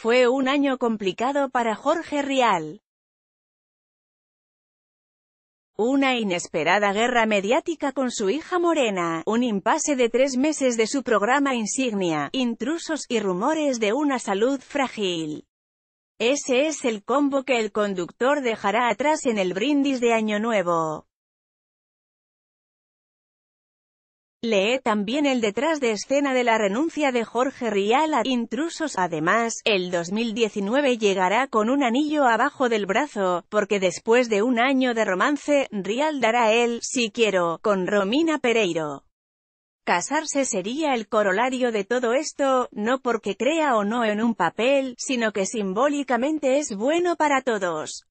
Fue un año complicado para Jorge Rial. Una inesperada guerra mediática con su hija Morena, un impasse de tres meses de su programa insignia, intrusos y rumores de una salud frágil. Ese es el combo que el conductor dejará atrás en el brindis de Año Nuevo. Lee también el detrás de escena de la renuncia de Jorge Rial a Intrusos. Además, el 2019 llegará con un anillo abajo del brazo, porque después de un año de romance, Rial dará el «Si quiero» con Romina Pereiro. Casarse sería el corolario de todo esto, no porque crea o no en un papel, sino que simbólicamente es bueno para todos.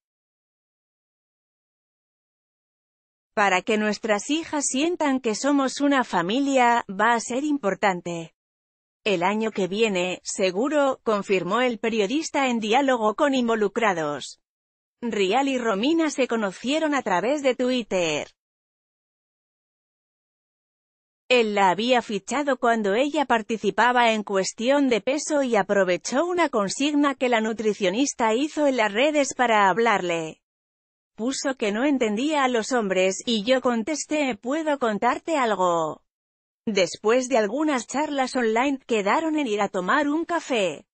Para que nuestras hijas sientan que somos una familia, va a ser importante. El año que viene, seguro, confirmó el periodista en diálogo con involucrados. Rial y Romina se conocieron a través de Twitter. Él la había fichado cuando ella participaba en cuestión de peso y aprovechó una consigna que la nutricionista hizo en las redes para hablarle puso que no entendía a los hombres, y yo contesté «puedo contarte algo». Después de algunas charlas online, quedaron en ir a tomar un café.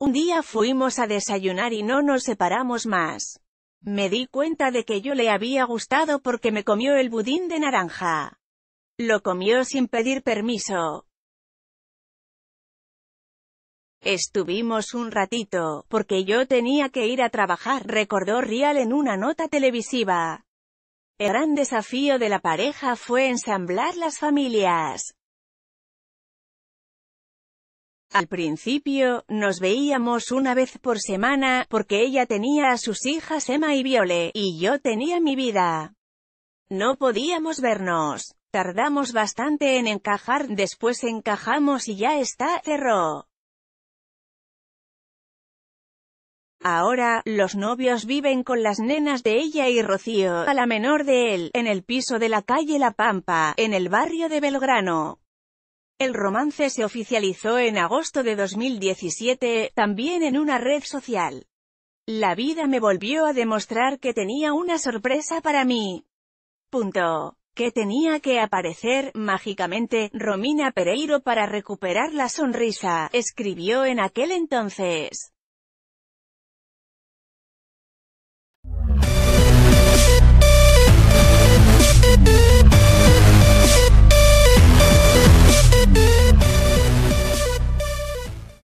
Un día fuimos a desayunar y no nos separamos más. Me di cuenta de que yo le había gustado porque me comió el budín de naranja. Lo comió sin pedir permiso. Estuvimos un ratito, porque yo tenía que ir a trabajar, recordó Rial en una nota televisiva. El gran desafío de la pareja fue ensamblar las familias. Al principio, nos veíamos una vez por semana, porque ella tenía a sus hijas Emma y Viole, y yo tenía mi vida. No podíamos vernos. Tardamos bastante en encajar, después encajamos y ya está, cerró. Ahora, los novios viven con las nenas de ella y Rocío, a la menor de él, en el piso de la calle La Pampa, en el barrio de Belgrano. El romance se oficializó en agosto de 2017, también en una red social. La vida me volvió a demostrar que tenía una sorpresa para mí. Punto. Que tenía que aparecer, mágicamente, Romina Pereiro para recuperar la sonrisa, escribió en aquel entonces.